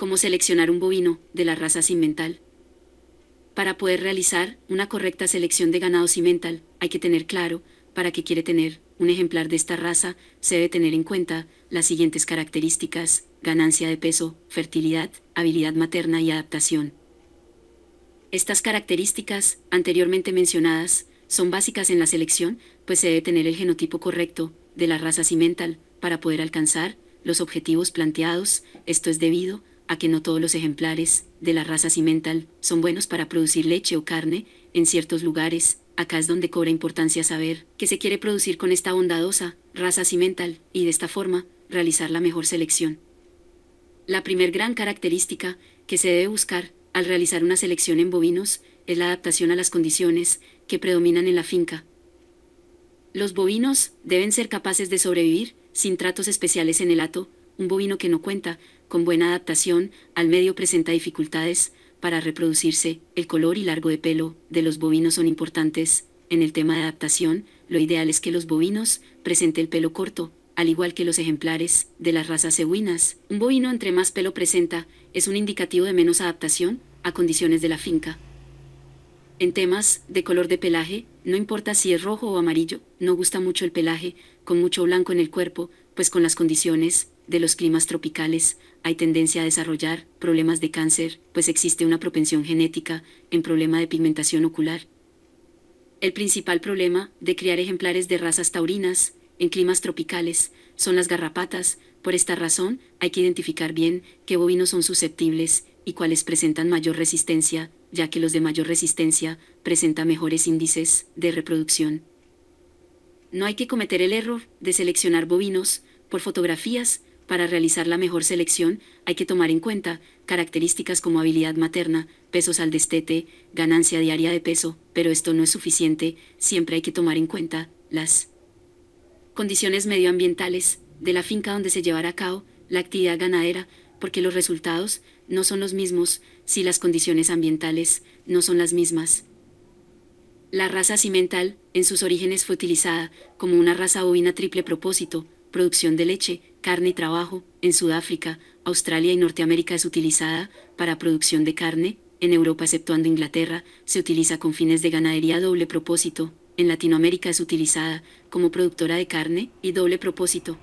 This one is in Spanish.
¿Cómo seleccionar un bovino de la raza cimental. Para poder realizar una correcta selección de ganado cimental, hay que tener claro para qué quiere tener un ejemplar de esta raza, se debe tener en cuenta las siguientes características, ganancia de peso, fertilidad, habilidad materna y adaptación. Estas características, anteriormente mencionadas, son básicas en la selección, pues se debe tener el genotipo correcto de la raza cimental para poder alcanzar los objetivos planteados. Esto es debido a que no todos los ejemplares de la raza cimental son buenos para producir leche o carne, en ciertos lugares, acá es donde cobra importancia saber qué se quiere producir con esta bondadosa raza cimental y de esta forma realizar la mejor selección. La primer gran característica que se debe buscar al realizar una selección en bovinos es la adaptación a las condiciones que predominan en la finca. Los bovinos deben ser capaces de sobrevivir sin tratos especiales en el hato. Un bovino que no cuenta con buena adaptación al medio presenta dificultades para reproducirse, el color y largo de pelo de los bovinos son importantes. En el tema de adaptación, lo ideal es que los bovinos presenten el pelo corto, al igual que los ejemplares de las razas cebuinas. Un bovino entre más pelo presenta es un indicativo de menos adaptación a condiciones de la finca. En temas de color de pelaje, no importa si es rojo o amarillo, no gusta mucho el pelaje, con mucho blanco en el cuerpo, pues con las condiciones de los climas tropicales hay tendencia a desarrollar problemas de cáncer, pues existe una propensión genética en problema de pigmentación ocular. El principal problema de criar ejemplares de razas taurinas en climas tropicales son las garrapatas, por esta razón hay que identificar bien qué bovinos son susceptibles y cuáles presentan mayor resistencia, ya que los de mayor resistencia presentan mejores índices de reproducción. No hay que cometer el error de seleccionar bovinos por fotografías, para realizar la mejor selección hay que tomar en cuenta características como habilidad materna, pesos al destete, ganancia diaria de peso, pero esto no es suficiente, siempre hay que tomar en cuenta las condiciones medioambientales de la finca donde se llevará a cabo la actividad ganadera, porque los resultados no son los mismos si las condiciones ambientales no son las mismas. La raza cimental, en sus orígenes, fue utilizada como una raza bovina triple propósito, producción de leche, carne y trabajo, en Sudáfrica, Australia y Norteamérica es utilizada para producción de carne, en Europa exceptuando Inglaterra, se utiliza con fines de ganadería doble propósito, en Latinoamérica es utilizada como productora de carne y doble propósito,